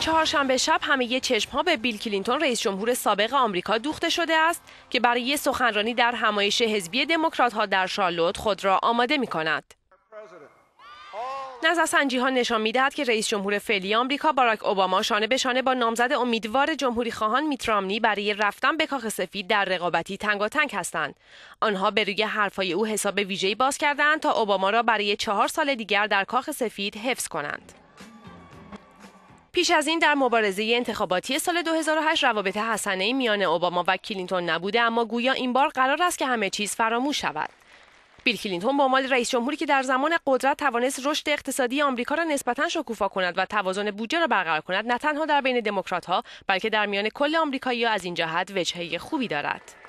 چهارشنبه شب همه چشم ها به بیل کلینتون رئیس جمهور سابق آمریکا دوخته شده است که برای سخنرانی در همایش حزبی دموکرات ها در شارلوت خود را آماده می کند. سنجی ها نشان میدهد که رئیس جمهور فعلی آمریکا باراک اوباما شانه به شانه با نامزد امیدوار جمهوری خواهان میترامنی برای رفتن به کاخ سفید در رقابتی تنگاتنگ هستند آنها به روی حرفهای او حساب ویژه‌ای باز کردند تا اوباما را برای چهار سال دیگر در کاخ سفید حفظ کنند پیش از این در مبارزه انتخاباتی سال 2008 روابط حسنه میان اوباما و کلینتون نبوده اما گویا این بار قرار است که همه چیز فراموش شود. بیل کلینتون با مال رئیس جمهوری که در زمان قدرت توانست رشد اقتصادی آمریکا را نسبتا شکوفا کند و توازن بودجه را برقرار کند نه تنها در بین دموکرات ها بلکه در میان کل آمریکایی از این جهت وجهه خوبی دارد.